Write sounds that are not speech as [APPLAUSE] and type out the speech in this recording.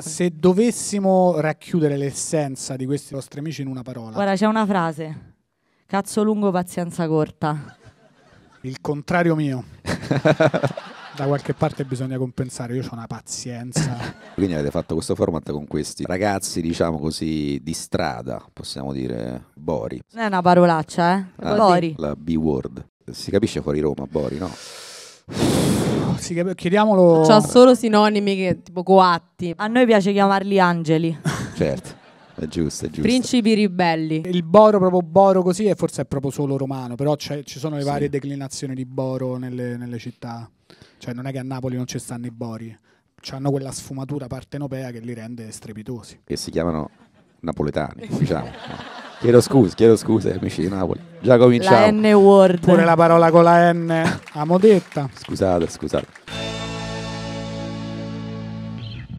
Se dovessimo racchiudere l'essenza di questi vostri amici in una parola. Guarda, c'è una frase. Cazzo lungo, pazienza corta. Il contrario mio. [LAUGHS] da qualche parte bisogna compensare, io ho una pazienza. [LAUGHS] Quindi avete fatto questo format con questi ragazzi, diciamo così, di strada, possiamo dire, Bori. Non è una parolaccia, eh? Ah, Bori. La B-word. Si capisce fuori Roma, Bori, no? [LAUGHS] ragazzi, chiediamolo. C'ha solo sinonimi che, tipo coatti. A noi piace chiamarli angeli. [LAUGHS] certo. È giusto, è giusto. Principi ribelli. Il Boro, proprio Boro così, è forse è proprio solo romano, però ci sono le varie declinazioni di Boro nelle, nelle, città. Cioè non è che a Napoli non ci stanno i Bori, hanno quella sfumatura partenopea che li rende strepitosi. E si chiamano napoletani, diciamo. [LAUGHS] Chiedo scusa, chiedo scusa ai amici di Napoli. Già cominciamo. La N-word. Pure la parola con la N, a [LAUGHS] modetta. Scusate, scusate.